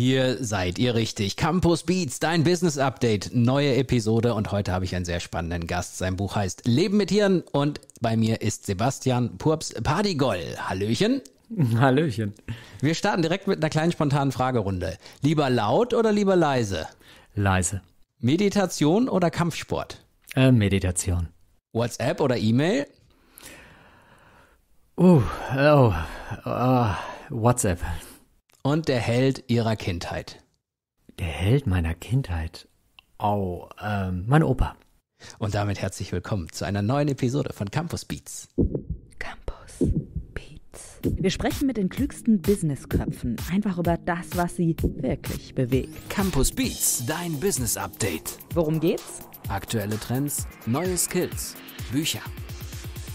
Hier seid ihr richtig. Campus Beats, dein Business Update, neue Episode und heute habe ich einen sehr spannenden Gast. Sein Buch heißt Leben mit Hirn und bei mir ist Sebastian Purps Pardigoll. Hallöchen. Hallöchen. Wir starten direkt mit einer kleinen spontanen Fragerunde. Lieber laut oder lieber leise? Leise. Meditation oder Kampfsport? Äh, Meditation. WhatsApp oder E-Mail? Uh, oh, uh, WhatsApp und der Held ihrer Kindheit. Der Held meiner Kindheit. Au, oh, ähm, mein Opa. Und damit herzlich willkommen zu einer neuen Episode von Campus Beats. Campus Beats. Wir sprechen mit den klügsten Businessköpfen einfach über das, was sie wirklich bewegt. Campus Beats, dein Business Update. Worum geht's? Aktuelle Trends, neue Skills, Bücher.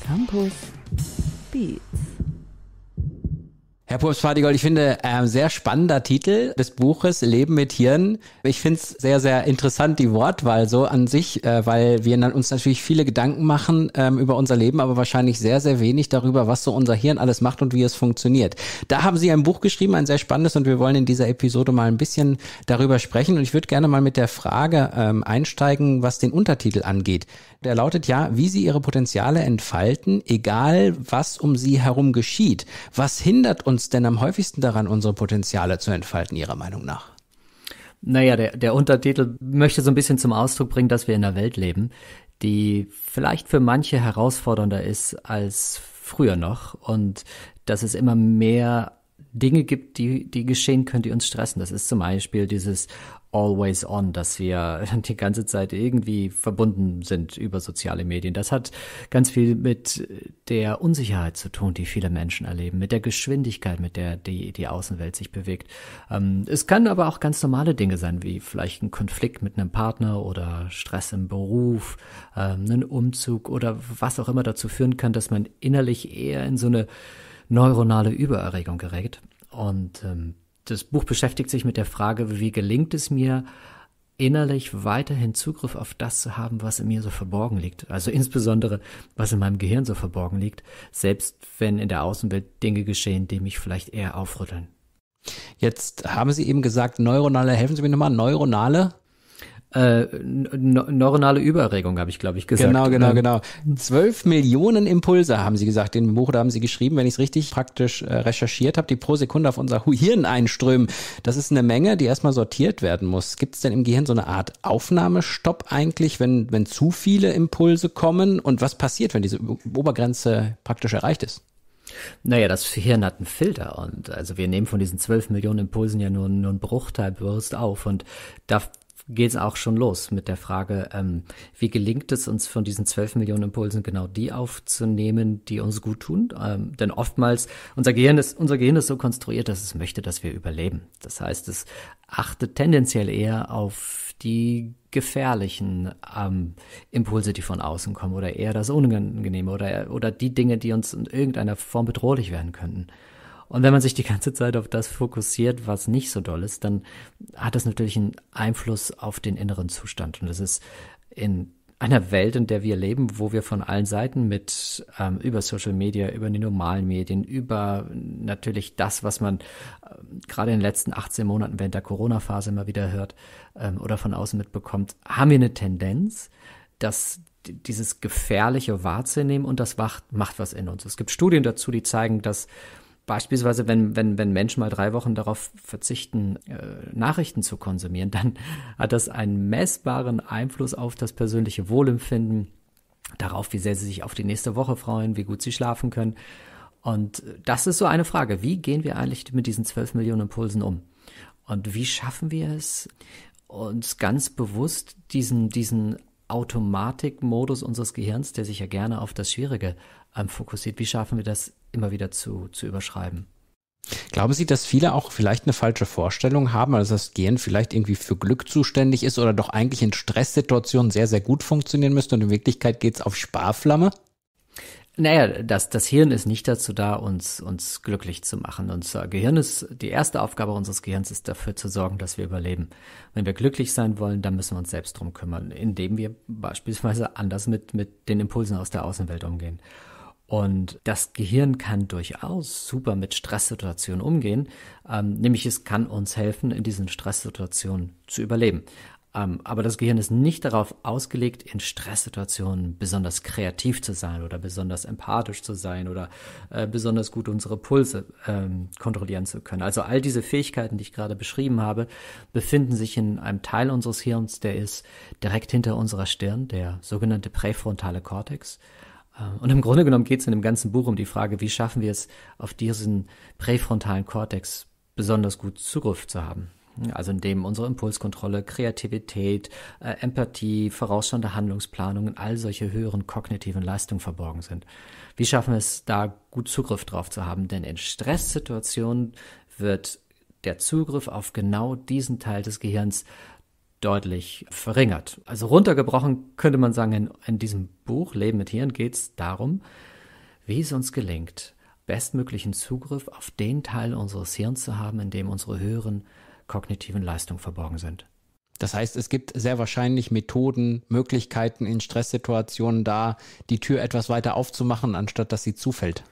Campus Beats. Herr Probst Fadigold, ich finde, ähm, sehr spannender Titel des Buches Leben mit Hirn. Ich finde es sehr, sehr interessant, die Wortwahl so an sich, äh, weil wir uns natürlich viele Gedanken machen ähm, über unser Leben, aber wahrscheinlich sehr, sehr wenig darüber, was so unser Hirn alles macht und wie es funktioniert. Da haben Sie ein Buch geschrieben, ein sehr spannendes, und wir wollen in dieser Episode mal ein bisschen darüber sprechen. Und ich würde gerne mal mit der Frage ähm, einsteigen, was den Untertitel angeht. Der lautet ja, wie Sie Ihre Potenziale entfalten, egal was um Sie herum geschieht. Was hindert uns uns denn am häufigsten daran, unsere Potenziale zu entfalten, Ihrer Meinung nach? Naja, der, der Untertitel möchte so ein bisschen zum Ausdruck bringen, dass wir in einer Welt leben, die vielleicht für manche herausfordernder ist als früher noch und dass es immer mehr Dinge gibt, die, die geschehen können, die uns stressen. Das ist zum Beispiel dieses always on, dass wir die ganze Zeit irgendwie verbunden sind über soziale Medien. Das hat ganz viel mit der Unsicherheit zu tun, die viele Menschen erleben, mit der Geschwindigkeit, mit der die, die Außenwelt sich bewegt. Ähm, es kann aber auch ganz normale Dinge sein, wie vielleicht ein Konflikt mit einem Partner oder Stress im Beruf, ähm, einen Umzug oder was auch immer dazu führen kann, dass man innerlich eher in so eine neuronale Übererregung gerät. Und ähm, das Buch beschäftigt sich mit der Frage, wie gelingt es mir, innerlich weiterhin Zugriff auf das zu haben, was in mir so verborgen liegt. Also insbesondere, was in meinem Gehirn so verborgen liegt, selbst wenn in der Außenwelt Dinge geschehen, die mich vielleicht eher aufrütteln. Jetzt haben Sie eben gesagt, neuronale, helfen Sie mir nochmal, neuronale äh, neuronale Überregung, habe ich, glaube ich, gesagt. Genau, genau, ne? genau. Zwölf Millionen Impulse, haben sie gesagt. Den Buch, da haben sie geschrieben, wenn ich es richtig praktisch äh, recherchiert habe, die pro Sekunde auf unser Hirn einströmen. Das ist eine Menge, die erstmal sortiert werden muss. Gibt es denn im Gehirn so eine Art Aufnahmestopp eigentlich, wenn, wenn zu viele Impulse kommen? Und was passiert, wenn diese Obergrenze praktisch erreicht ist? Naja, das Hirn hat einen Filter und also wir nehmen von diesen zwölf Millionen Impulsen ja nur, nur einen Bruchteil bewusst auf und da, geht es auch schon los mit der Frage, ähm, wie gelingt es uns von diesen 12 Millionen Impulsen genau die aufzunehmen, die uns gut tun? Ähm, denn oftmals, unser Gehirn, ist, unser Gehirn ist so konstruiert, dass es möchte, dass wir überleben. Das heißt, es achtet tendenziell eher auf die gefährlichen ähm, Impulse, die von außen kommen oder eher das Unangenehme oder, oder die Dinge, die uns in irgendeiner Form bedrohlich werden könnten. Und wenn man sich die ganze Zeit auf das fokussiert, was nicht so doll ist, dann hat das natürlich einen Einfluss auf den inneren Zustand. Und das ist in einer Welt, in der wir leben, wo wir von allen Seiten mit ähm, über Social Media, über die normalen Medien, über natürlich das, was man äh, gerade in den letzten 18 Monaten während der Corona-Phase immer wieder hört ähm, oder von außen mitbekommt, haben wir eine Tendenz, dass dieses gefährliche wahrzunehmen und das macht, macht was in uns. Es gibt Studien dazu, die zeigen, dass Beispielsweise, wenn, wenn, wenn Menschen mal drei Wochen darauf verzichten, äh, Nachrichten zu konsumieren, dann hat das einen messbaren Einfluss auf das persönliche Wohlempfinden, darauf, wie sehr sie sich auf die nächste Woche freuen, wie gut sie schlafen können. Und das ist so eine Frage. Wie gehen wir eigentlich mit diesen zwölf Millionen Impulsen um? Und wie schaffen wir es, uns ganz bewusst diesen, diesen Automatikmodus unseres Gehirns, der sich ja gerne auf das Schwierige ähm, fokussiert, wie schaffen wir das immer wieder zu, zu überschreiben. Glauben Sie, dass viele auch vielleicht eine falsche Vorstellung haben, also dass das Gehirn vielleicht irgendwie für Glück zuständig ist oder doch eigentlich in Stresssituationen sehr, sehr gut funktionieren müsste und in Wirklichkeit geht es auf Sparflamme? Naja, das, das Hirn ist nicht dazu da, uns, uns glücklich zu machen. Unser Gehirn ist, die erste Aufgabe unseres Gehirns ist dafür zu sorgen, dass wir überleben. Wenn wir glücklich sein wollen, dann müssen wir uns selbst drum kümmern, indem wir beispielsweise anders mit, mit den Impulsen aus der Außenwelt umgehen. Und das Gehirn kann durchaus super mit Stresssituationen umgehen, ähm, nämlich es kann uns helfen, in diesen Stresssituationen zu überleben. Ähm, aber das Gehirn ist nicht darauf ausgelegt, in Stresssituationen besonders kreativ zu sein oder besonders empathisch zu sein oder äh, besonders gut unsere Pulse ähm, kontrollieren zu können. Also all diese Fähigkeiten, die ich gerade beschrieben habe, befinden sich in einem Teil unseres Hirns, der ist direkt hinter unserer Stirn, der sogenannte präfrontale Kortex. Ähm, und im Grunde genommen geht es in dem ganzen Buch um die Frage, wie schaffen wir es, auf diesen präfrontalen Kortex besonders gut Zugriff zu haben. Also indem unsere Impulskontrolle, Kreativität, äh, Empathie, vorausschauende Handlungsplanungen, all solche höheren kognitiven Leistungen verborgen sind. Wie schaffen wir es, da gut Zugriff drauf zu haben? Denn in Stresssituationen wird der Zugriff auf genau diesen Teil des Gehirns deutlich verringert. Also runtergebrochen könnte man sagen, in, in diesem Buch Leben mit Hirn geht es darum, wie es uns gelingt, bestmöglichen Zugriff auf den Teil unseres Hirns zu haben, in dem unsere höheren kognitiven Leistungen verborgen sind. Das heißt, es gibt sehr wahrscheinlich Methoden, Möglichkeiten in Stresssituationen da, die Tür etwas weiter aufzumachen, anstatt dass sie zufällt.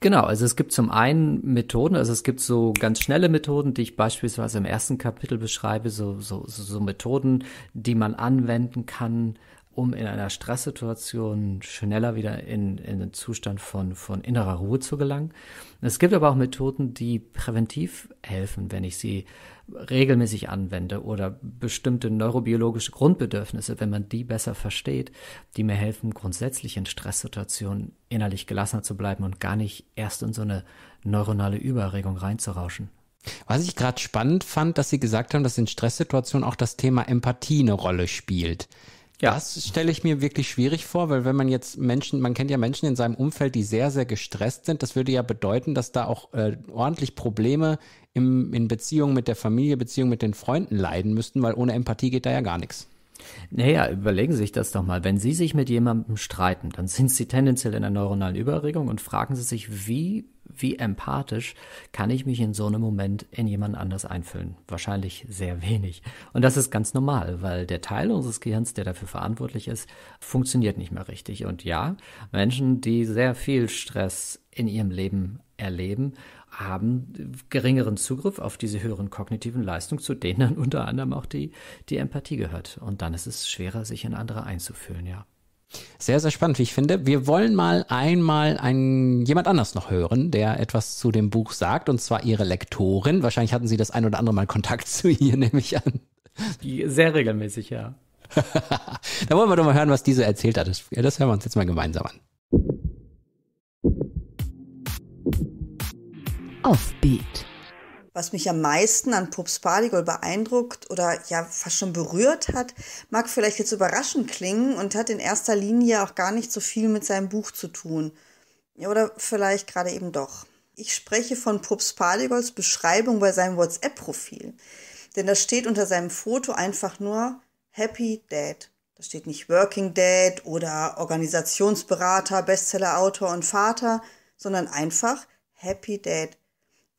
Genau, also es gibt zum einen Methoden, also es gibt so ganz schnelle Methoden, die ich beispielsweise im ersten Kapitel beschreibe, so, so, so Methoden, die man anwenden kann, um in einer Stresssituation schneller wieder in, in den Zustand von, von innerer Ruhe zu gelangen. Es gibt aber auch Methoden, die präventiv helfen, wenn ich sie regelmäßig anwende oder bestimmte neurobiologische Grundbedürfnisse, wenn man die besser versteht, die mir helfen, grundsätzlich in Stresssituationen innerlich gelassener zu bleiben und gar nicht erst in so eine neuronale Überregung reinzurauschen. Was ich gerade spannend fand, dass Sie gesagt haben, dass in Stresssituationen auch das Thema Empathie eine Rolle spielt. Ja. Das stelle ich mir wirklich schwierig vor, weil wenn man jetzt Menschen, man kennt ja Menschen in seinem Umfeld, die sehr, sehr gestresst sind, das würde ja bedeuten, dass da auch äh, ordentlich Probleme im, in Beziehung mit der Familie, Beziehung mit den Freunden leiden müssten, weil ohne Empathie geht da ja gar nichts. Naja, überlegen Sie sich das doch mal. Wenn Sie sich mit jemandem streiten, dann sind Sie tendenziell in einer neuronalen Überregung und fragen Sie sich, wie wie empathisch kann ich mich in so einem Moment in jemand anders einfühlen? Wahrscheinlich sehr wenig. Und das ist ganz normal, weil der Teil unseres Gehirns, der dafür verantwortlich ist, funktioniert nicht mehr richtig. Und ja, Menschen, die sehr viel Stress in ihrem Leben erleben, haben geringeren Zugriff auf diese höheren kognitiven Leistungen, zu denen dann unter anderem auch die, die Empathie gehört. Und dann ist es schwerer, sich in andere einzufühlen, ja. Sehr, sehr spannend, wie ich finde. Wir wollen mal einmal einen, jemand anders noch hören, der etwas zu dem Buch sagt, und zwar Ihre Lektorin. Wahrscheinlich hatten Sie das ein oder andere Mal Kontakt zu ihr, nehme ich an. Sehr regelmäßig, ja. da wollen wir doch mal hören, was diese erzählt hat. Das hören wir uns jetzt mal gemeinsam an. Offbeat. Was mich am meisten an Pups Pardigol beeindruckt oder ja fast schon berührt hat, mag vielleicht jetzt überraschend klingen und hat in erster Linie auch gar nicht so viel mit seinem Buch zu tun. Oder vielleicht gerade eben doch. Ich spreche von Pups Pardigols Beschreibung bei seinem WhatsApp-Profil. Denn da steht unter seinem Foto einfach nur Happy Dad. Da steht nicht Working Dad oder Organisationsberater, Bestseller, Autor und Vater, sondern einfach Happy Dad.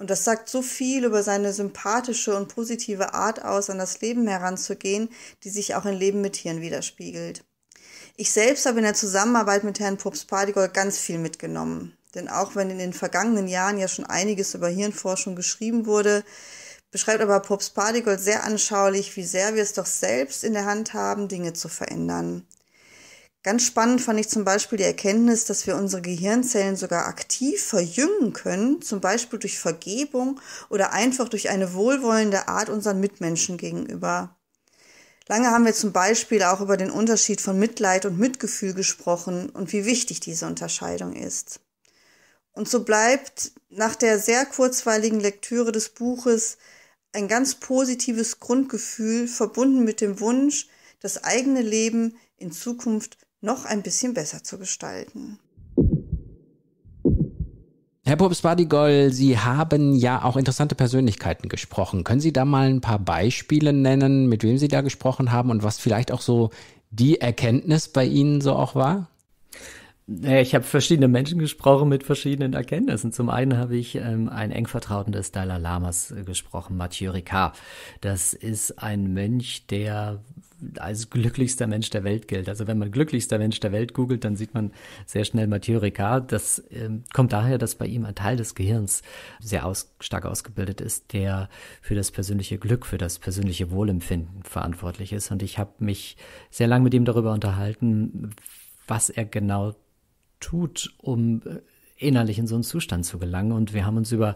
Und das sagt so viel über seine sympathische und positive Art aus, an das Leben heranzugehen, die sich auch in Leben mit Tieren widerspiegelt. Ich selbst habe in der Zusammenarbeit mit Herrn Pups Pardigol ganz viel mitgenommen. Denn auch wenn in den vergangenen Jahren ja schon einiges über Hirnforschung geschrieben wurde, beschreibt aber Pops Pardigol sehr anschaulich, wie sehr wir es doch selbst in der Hand haben, Dinge zu verändern. Ganz spannend fand ich zum Beispiel die Erkenntnis, dass wir unsere Gehirnzellen sogar aktiv verjüngen können, zum Beispiel durch Vergebung oder einfach durch eine wohlwollende Art unseren Mitmenschen gegenüber. Lange haben wir zum Beispiel auch über den Unterschied von Mitleid und Mitgefühl gesprochen und wie wichtig diese Unterscheidung ist. Und so bleibt nach der sehr kurzweiligen Lektüre des Buches ein ganz positives Grundgefühl verbunden mit dem Wunsch, das eigene Leben in Zukunft noch ein bisschen besser zu gestalten. Herr Pups Badigol, Sie haben ja auch interessante Persönlichkeiten gesprochen. Können Sie da mal ein paar Beispiele nennen, mit wem Sie da gesprochen haben und was vielleicht auch so die Erkenntnis bei Ihnen so auch war? Ich habe verschiedene Menschen gesprochen mit verschiedenen Erkenntnissen. Zum einen habe ich ähm, einen Engvertrauten des Dalai Lamas äh, gesprochen, Mathieu Ricard. Das ist ein Mönch, der als glücklichster Mensch der Welt gilt. Also wenn man glücklichster Mensch der Welt googelt, dann sieht man sehr schnell Mathieu Ricard. Das äh, kommt daher, dass bei ihm ein Teil des Gehirns sehr aus, stark ausgebildet ist, der für das persönliche Glück, für das persönliche Wohlempfinden verantwortlich ist. Und ich habe mich sehr lange mit ihm darüber unterhalten, was er genau tut, um äh, innerlich in so einen Zustand zu gelangen. Und wir haben uns über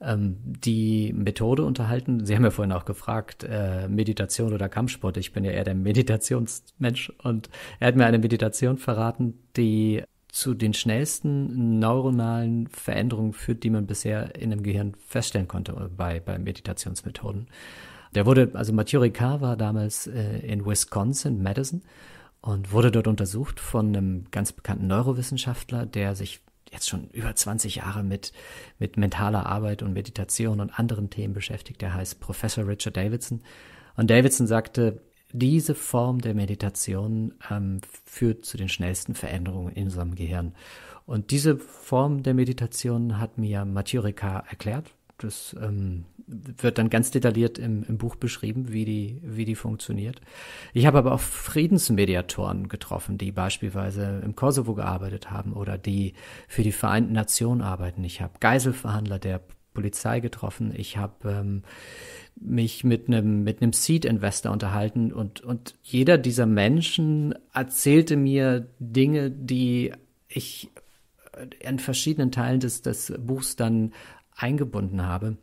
ähm, die Methode unterhalten. Sie haben ja vorhin auch gefragt, äh, Meditation oder Kampfsport. Ich bin ja eher der Meditationsmensch. Und er hat mir eine Meditation verraten, die zu den schnellsten neuronalen Veränderungen führt, die man bisher in dem Gehirn feststellen konnte bei, bei Meditationsmethoden. Der wurde, also Mathieu Ricard war damals äh, in Wisconsin, Madison, und wurde dort untersucht von einem ganz bekannten Neurowissenschaftler, der sich jetzt schon über 20 Jahre mit, mit mentaler Arbeit und Meditation und anderen Themen beschäftigt. Der heißt Professor Richard Davidson. Und Davidson sagte, diese Form der Meditation ähm, führt zu den schnellsten Veränderungen in unserem Gehirn. Und diese Form der Meditation hat mir Mathieu Ricard erklärt das ähm, wird dann ganz detailliert im, im, Buch beschrieben, wie die, wie die funktioniert. Ich habe aber auch Friedensmediatoren getroffen, die beispielsweise im Kosovo gearbeitet haben oder die für die Vereinten Nationen arbeiten. Ich habe Geiselverhandler der Polizei getroffen. Ich habe ähm, mich mit einem mit einem Seed Investor unterhalten und und jeder dieser Menschen erzählte mir Dinge, die ich in äh, verschiedenen Teilen des, des Buchs dann eingebunden habe.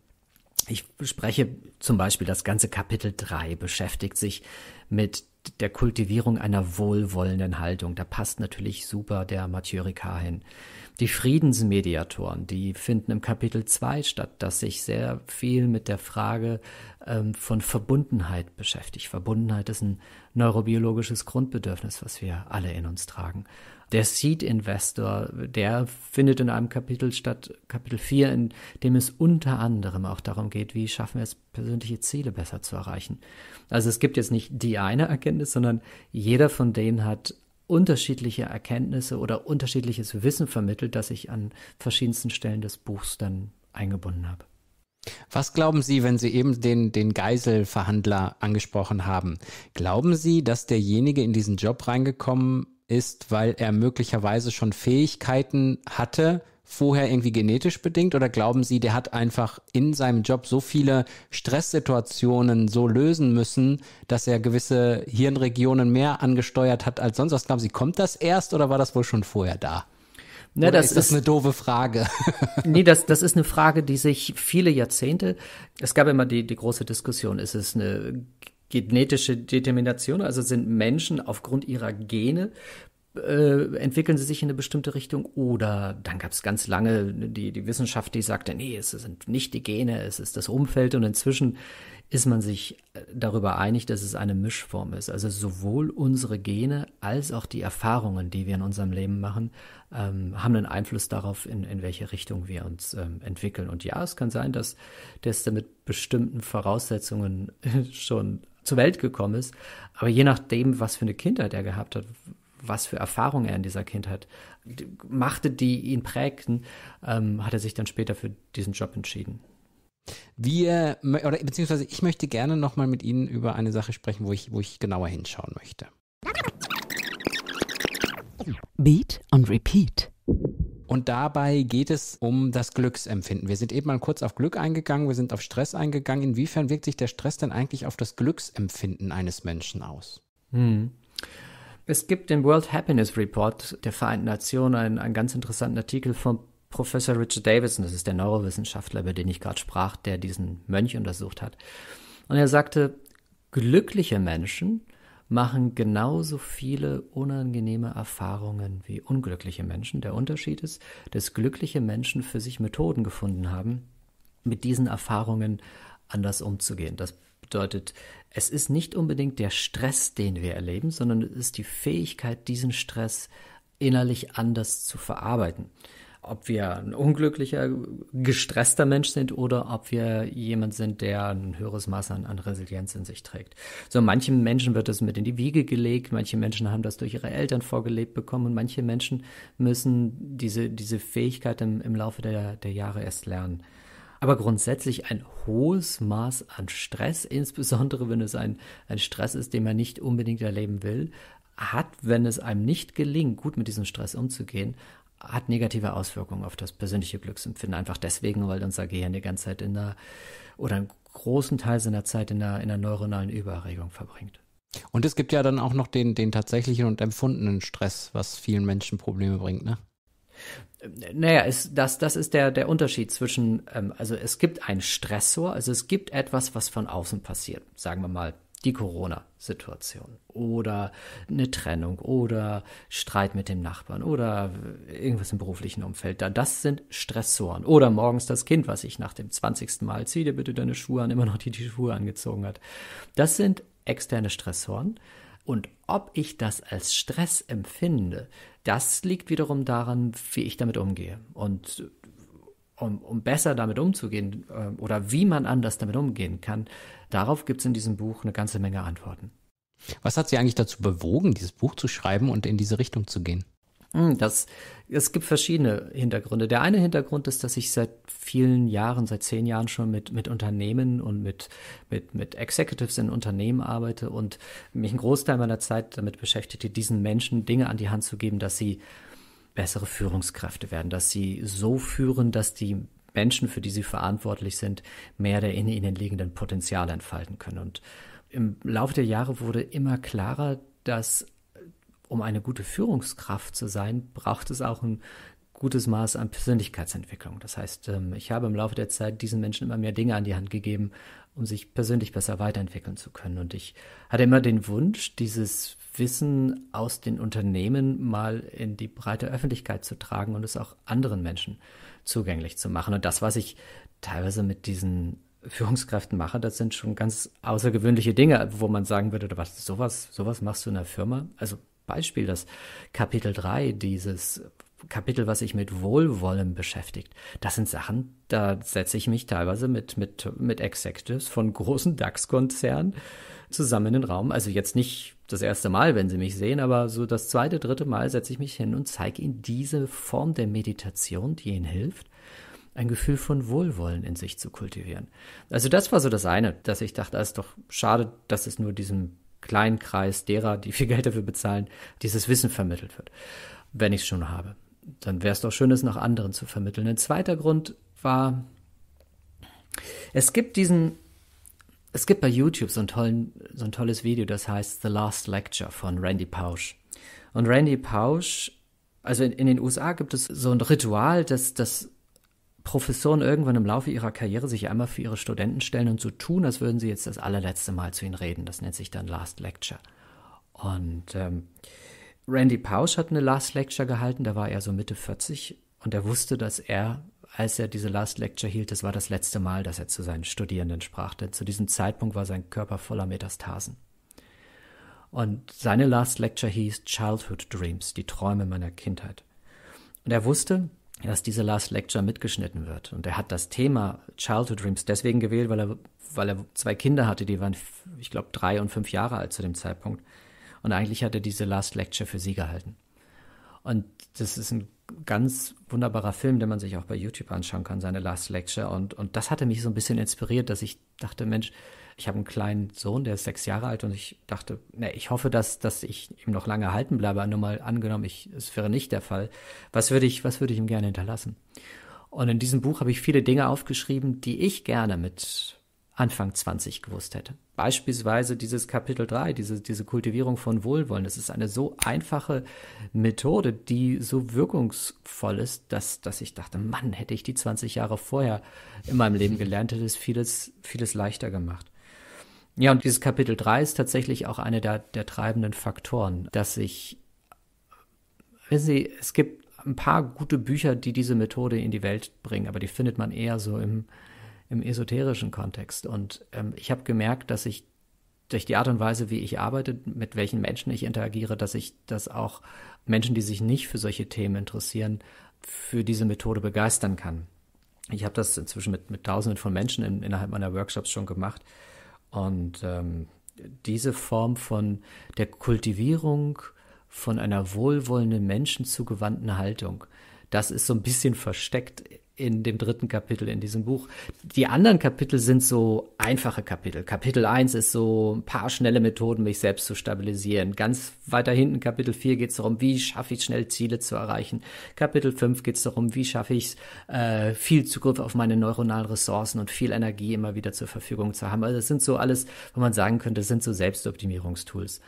Ich spreche zum Beispiel das ganze Kapitel 3 beschäftigt sich mit der Kultivierung einer wohlwollenden Haltung. Da passt natürlich super der Mathieu Ricard hin. Die Friedensmediatoren, die finden im Kapitel 2 statt, das sich sehr viel mit der Frage ähm, von Verbundenheit beschäftigt. Verbundenheit ist ein neurobiologisches Grundbedürfnis, was wir alle in uns tragen. Der Seed Investor, der findet in einem Kapitel statt, Kapitel 4, in dem es unter anderem auch darum geht, wie schaffen wir es, persönliche Ziele besser zu erreichen. Also es gibt jetzt nicht die eine Erkenntnis, sondern jeder von denen hat unterschiedliche Erkenntnisse oder unterschiedliches Wissen vermittelt, das ich an verschiedensten Stellen des Buchs dann eingebunden habe. Was glauben Sie, wenn Sie eben den, den Geiselverhandler angesprochen haben? Glauben Sie, dass derjenige in diesen Job reingekommen ist, weil er möglicherweise schon Fähigkeiten hatte, vorher irgendwie genetisch bedingt oder glauben Sie, der hat einfach in seinem Job so viele Stresssituationen so lösen müssen, dass er gewisse Hirnregionen mehr angesteuert hat als sonst? Was glauben Sie, kommt das erst oder war das wohl schon vorher da? Ne, das ist, das ist eine doofe Frage. nee, das, das ist eine Frage, die sich viele Jahrzehnte, es gab immer die, die große Diskussion, ist es eine genetische Determination? Also sind Menschen aufgrund ihrer Gene äh, entwickeln sie sich in eine bestimmte Richtung oder dann gab es ganz lange die, die Wissenschaft, die sagte, nee, es sind nicht die Gene, es ist das Umfeld und inzwischen ist man sich äh, darüber einig, dass es eine Mischform ist. Also sowohl unsere Gene als auch die Erfahrungen, die wir in unserem Leben machen, ähm, haben einen Einfluss darauf, in, in welche Richtung wir uns ähm, entwickeln. Und ja, es kann sein, dass das mit bestimmten Voraussetzungen schon zur Welt gekommen ist. Aber je nachdem, was für eine Kindheit er gehabt hat, was für Erfahrungen er in dieser Kindheit machte, die ihn prägten, ähm, hat er sich dann später für diesen Job entschieden. Wir, oder beziehungsweise ich möchte gerne nochmal mit Ihnen über eine Sache sprechen, wo ich, wo ich genauer hinschauen möchte. Beat on Repeat. Und dabei geht es um das Glücksempfinden. Wir sind eben mal kurz auf Glück eingegangen, wir sind auf Stress eingegangen. Inwiefern wirkt sich der Stress denn eigentlich auf das Glücksempfinden eines Menschen aus? Hm. Es gibt den World Happiness Report der Vereinten Nationen einen, einen ganz interessanten Artikel von Professor Richard Davidson, das ist der Neurowissenschaftler, über den ich gerade sprach, der diesen Mönch untersucht hat. Und er sagte, glückliche Menschen machen genauso viele unangenehme Erfahrungen wie unglückliche Menschen. Der Unterschied ist, dass glückliche Menschen für sich Methoden gefunden haben, mit diesen Erfahrungen anders umzugehen. Das bedeutet, es ist nicht unbedingt der Stress, den wir erleben, sondern es ist die Fähigkeit, diesen Stress innerlich anders zu verarbeiten ob wir ein unglücklicher, gestresster Mensch sind oder ob wir jemand sind, der ein höheres Maß an, an Resilienz in sich trägt. So manchen Menschen wird das mit in die Wiege gelegt, manche Menschen haben das durch ihre Eltern vorgelebt bekommen und manche Menschen müssen diese, diese Fähigkeit im, im Laufe der, der Jahre erst lernen. Aber grundsätzlich ein hohes Maß an Stress, insbesondere wenn es ein, ein Stress ist, den man nicht unbedingt erleben will, hat, wenn es einem nicht gelingt, gut mit diesem Stress umzugehen, hat negative Auswirkungen auf das persönliche Glücksempfinden. Einfach deswegen, weil unser Gehirn die ganze Zeit in der oder einen großen Teil seiner Zeit in der, in der neuronalen Überregung verbringt. Und es gibt ja dann auch noch den, den tatsächlichen und empfundenen Stress, was vielen Menschen Probleme bringt, ne? Naja, ist, das, das ist der, der Unterschied zwischen, ähm, also es gibt einen Stressor, also es gibt etwas, was von außen passiert. Sagen wir mal, die Corona-Situation oder eine Trennung oder Streit mit dem Nachbarn oder irgendwas im beruflichen Umfeld. Das sind Stressoren. Oder morgens das Kind, was ich nach dem 20. Mal ziehe dir bitte deine Schuhe an, immer noch die, die Schuhe angezogen hat. Das sind externe Stressoren. Und ob ich das als Stress empfinde, das liegt wiederum daran, wie ich damit umgehe. Und um, um besser damit umzugehen äh, oder wie man anders damit umgehen kann, darauf gibt es in diesem Buch eine ganze Menge Antworten. Was hat Sie eigentlich dazu bewogen, dieses Buch zu schreiben und in diese Richtung zu gehen? Hm, das, es gibt verschiedene Hintergründe. Der eine Hintergrund ist, dass ich seit vielen Jahren, seit zehn Jahren schon mit, mit Unternehmen und mit, mit, mit Executives in Unternehmen arbeite und mich einen Großteil meiner Zeit damit beschäftigte, diesen Menschen Dinge an die Hand zu geben, dass sie bessere Führungskräfte werden, dass sie so führen, dass die Menschen, für die sie verantwortlich sind, mehr der in ihnen liegenden Potenziale entfalten können. Und im Laufe der Jahre wurde immer klarer, dass um eine gute Führungskraft zu sein, braucht es auch ein gutes Maß an Persönlichkeitsentwicklung. Das heißt, ähm, ich habe im Laufe der Zeit diesen Menschen immer mehr Dinge an die Hand gegeben, um sich persönlich besser weiterentwickeln zu können. Und ich hatte immer den Wunsch, dieses Wissen aus den Unternehmen mal in die breite Öffentlichkeit zu tragen und es auch anderen Menschen zugänglich zu machen. Und das, was ich teilweise mit diesen Führungskräften mache, das sind schon ganz außergewöhnliche Dinge, wo man sagen würde, was, sowas, sowas machst du in der Firma? Also Beispiel das Kapitel 3, dieses Kapitel, was sich mit Wohlwollen beschäftigt. Das sind Sachen, da setze ich mich teilweise mit, mit, mit Executives von großen DAX-Konzernen zusammen in den Raum. Also jetzt nicht das erste Mal, wenn sie mich sehen, aber so das zweite, dritte Mal setze ich mich hin und zeige ihnen diese Form der Meditation, die ihnen hilft, ein Gefühl von Wohlwollen in sich zu kultivieren. Also das war so das eine, dass ich dachte, es ah, ist doch schade, dass es nur diesem kleinen Kreis derer, die viel Geld dafür bezahlen, dieses Wissen vermittelt wird, wenn ich es schon habe. Dann wäre es doch schön, es nach anderen zu vermitteln. Ein zweiter Grund war, es gibt diesen es gibt bei YouTube so ein, tollen, so ein tolles Video, das heißt The Last Lecture von Randy Pausch. Und Randy Pausch, also in, in den USA gibt es so ein Ritual, dass, dass Professoren irgendwann im Laufe ihrer Karriere sich einmal für ihre Studenten stellen und so tun, als würden sie jetzt das allerletzte Mal zu ihnen reden. Das nennt sich dann Last Lecture. Und ähm, Randy Pausch hat eine Last Lecture gehalten, da war er so Mitte 40 und er wusste, dass er als er diese Last Lecture hielt, das war das letzte Mal, dass er zu seinen Studierenden sprach, denn zu diesem Zeitpunkt war sein Körper voller Metastasen. Und seine Last Lecture hieß Childhood Dreams, die Träume meiner Kindheit. Und er wusste, dass diese Last Lecture mitgeschnitten wird. Und er hat das Thema Childhood Dreams deswegen gewählt, weil er, weil er zwei Kinder hatte, die waren, ich glaube, drei und fünf Jahre alt zu dem Zeitpunkt. Und eigentlich hat er diese Last Lecture für sie gehalten. Und das ist ein ganz wunderbarer Film, den man sich auch bei YouTube anschauen kann, seine Last Lecture. Und, und das hatte mich so ein bisschen inspiriert, dass ich dachte, Mensch, ich habe einen kleinen Sohn, der ist sechs Jahre alt und ich dachte, ne, ich hoffe, dass, dass ich ihm noch lange halten bleibe. Nur mal angenommen, ich, es wäre nicht der Fall. Was würde ich, was würde ich ihm gerne hinterlassen? Und in diesem Buch habe ich viele Dinge aufgeschrieben, die ich gerne mit Anfang 20 gewusst hätte. Beispielsweise dieses Kapitel 3, diese, diese Kultivierung von Wohlwollen. Das ist eine so einfache Methode, die so wirkungsvoll ist, dass, dass ich dachte, Mann, hätte ich die 20 Jahre vorher in meinem Leben gelernt, hätte es vieles, vieles leichter gemacht. Ja, und dieses Kapitel 3 ist tatsächlich auch einer der, der treibenden Faktoren, dass ich, wissen Sie, es gibt ein paar gute Bücher, die diese Methode in die Welt bringen, aber die findet man eher so im, im esoterischen Kontext. Und ähm, ich habe gemerkt, dass ich durch die Art und Weise, wie ich arbeite, mit welchen Menschen ich interagiere, dass ich das auch Menschen, die sich nicht für solche Themen interessieren, für diese Methode begeistern kann. Ich habe das inzwischen mit, mit Tausenden von Menschen in, innerhalb meiner Workshops schon gemacht. Und ähm, diese Form von der Kultivierung von einer wohlwollenden, menschenzugewandten Haltung, das ist so ein bisschen versteckt in dem dritten Kapitel in diesem Buch. Die anderen Kapitel sind so einfache Kapitel. Kapitel 1 ist so ein paar schnelle Methoden, mich selbst zu stabilisieren. Ganz weiter hinten, Kapitel 4, geht es darum, wie schaffe ich schnell Ziele zu erreichen. Kapitel 5 geht es darum, wie schaffe ich äh, viel Zugriff auf meine neuronalen Ressourcen und viel Energie immer wieder zur Verfügung zu haben. Also das sind so alles, wo man sagen könnte, das sind so Selbstoptimierungstools.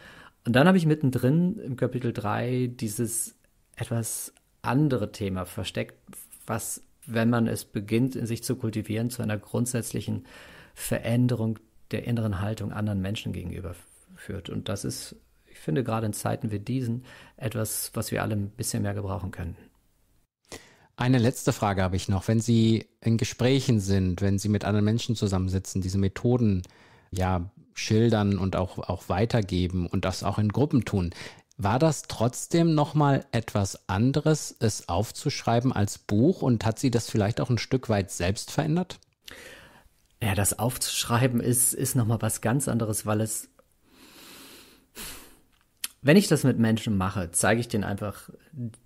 Und dann habe ich mittendrin im Kapitel 3 dieses etwas andere Thema versteckt, was wenn man es beginnt, in sich zu kultivieren, zu einer grundsätzlichen Veränderung der inneren Haltung anderen Menschen gegenüber führt. Und das ist, ich finde, gerade in Zeiten wie diesen etwas, was wir alle ein bisschen mehr gebrauchen können. Eine letzte Frage habe ich noch. Wenn Sie in Gesprächen sind, wenn Sie mit anderen Menschen zusammensitzen, diese Methoden ja schildern und auch, auch weitergeben und das auch in Gruppen tun, war das trotzdem nochmal etwas anderes, es aufzuschreiben als Buch und hat sie das vielleicht auch ein Stück weit selbst verändert? Ja, das aufzuschreiben ist, ist nochmal was ganz anderes, weil es, wenn ich das mit Menschen mache, zeige ich denen einfach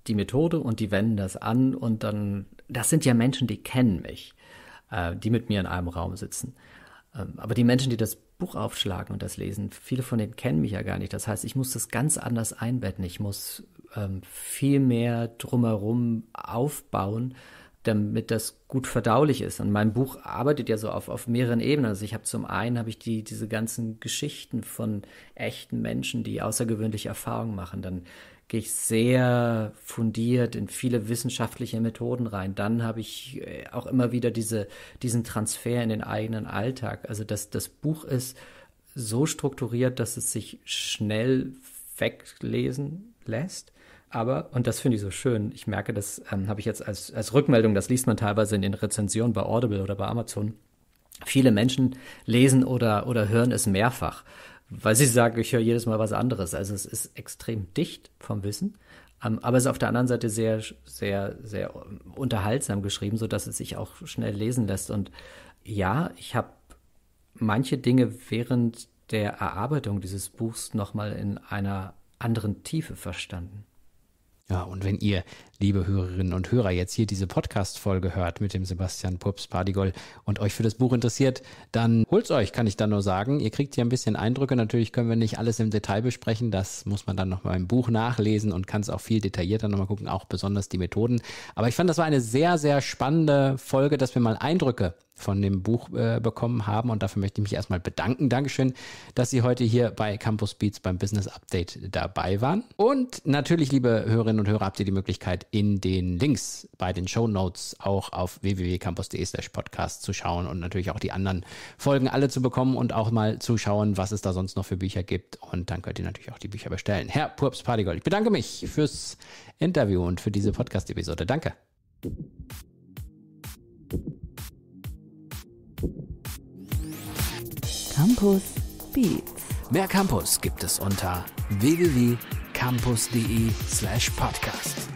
die Methode und die wenden das an und dann, das sind ja Menschen, die kennen mich, äh, die mit mir in einem Raum sitzen. Ähm, aber die Menschen, die das Buch aufschlagen und das lesen. Viele von denen kennen mich ja gar nicht. Das heißt, ich muss das ganz anders einbetten. Ich muss ähm, viel mehr drumherum aufbauen, damit das gut verdaulich ist. Und mein Buch arbeitet ja so auf, auf mehreren Ebenen. Also ich habe zum einen habe ich die, diese ganzen Geschichten von echten Menschen, die außergewöhnliche Erfahrungen machen. Dann gehe ich sehr fundiert in viele wissenschaftliche Methoden rein. Dann habe ich äh, auch immer wieder diese, diesen Transfer in den eigenen Alltag. Also das, das Buch ist so strukturiert, dass es sich schnell weglesen lässt. Aber, und das finde ich so schön, ich merke, das ähm, habe ich jetzt als, als Rückmeldung, das liest man teilweise in den Rezensionen bei Audible oder bei Amazon. Viele Menschen lesen oder, oder hören es mehrfach weil Sie sagen, ich höre jedes Mal was anderes. Also es ist extrem dicht vom Wissen, ähm, aber es ist auf der anderen Seite sehr, sehr, sehr unterhaltsam geschrieben, sodass es sich auch schnell lesen lässt. Und ja, ich habe manche Dinge während der Erarbeitung dieses Buchs nochmal in einer anderen Tiefe verstanden. Ja, und wenn ihr liebe Hörerinnen und Hörer, jetzt hier diese Podcast-Folge hört mit dem Sebastian Pups Pardigol und euch für das Buch interessiert, dann holt's euch, kann ich dann nur sagen. Ihr kriegt hier ein bisschen Eindrücke. Natürlich können wir nicht alles im Detail besprechen. Das muss man dann nochmal im Buch nachlesen und kann es auch viel detaillierter nochmal gucken, auch besonders die Methoden. Aber ich fand, das war eine sehr, sehr spannende Folge, dass wir mal Eindrücke von dem Buch äh, bekommen haben. Und dafür möchte ich mich erstmal bedanken. Dankeschön, dass Sie heute hier bei Campus Beats beim Business Update dabei waren. Und natürlich, liebe Hörerinnen und Hörer, habt ihr die Möglichkeit, in den Links bei den Show Notes auch auf www.campus.de/podcast slash zu schauen und natürlich auch die anderen Folgen alle zu bekommen und auch mal zu schauen, was es da sonst noch für Bücher gibt. Und dann könnt ihr natürlich auch die Bücher bestellen. Herr Purps Partygold, ich bedanke mich fürs Interview und für diese Podcast-Episode. Danke. Campus Beats. Mehr Campus gibt es unter www.campus.de slash podcast.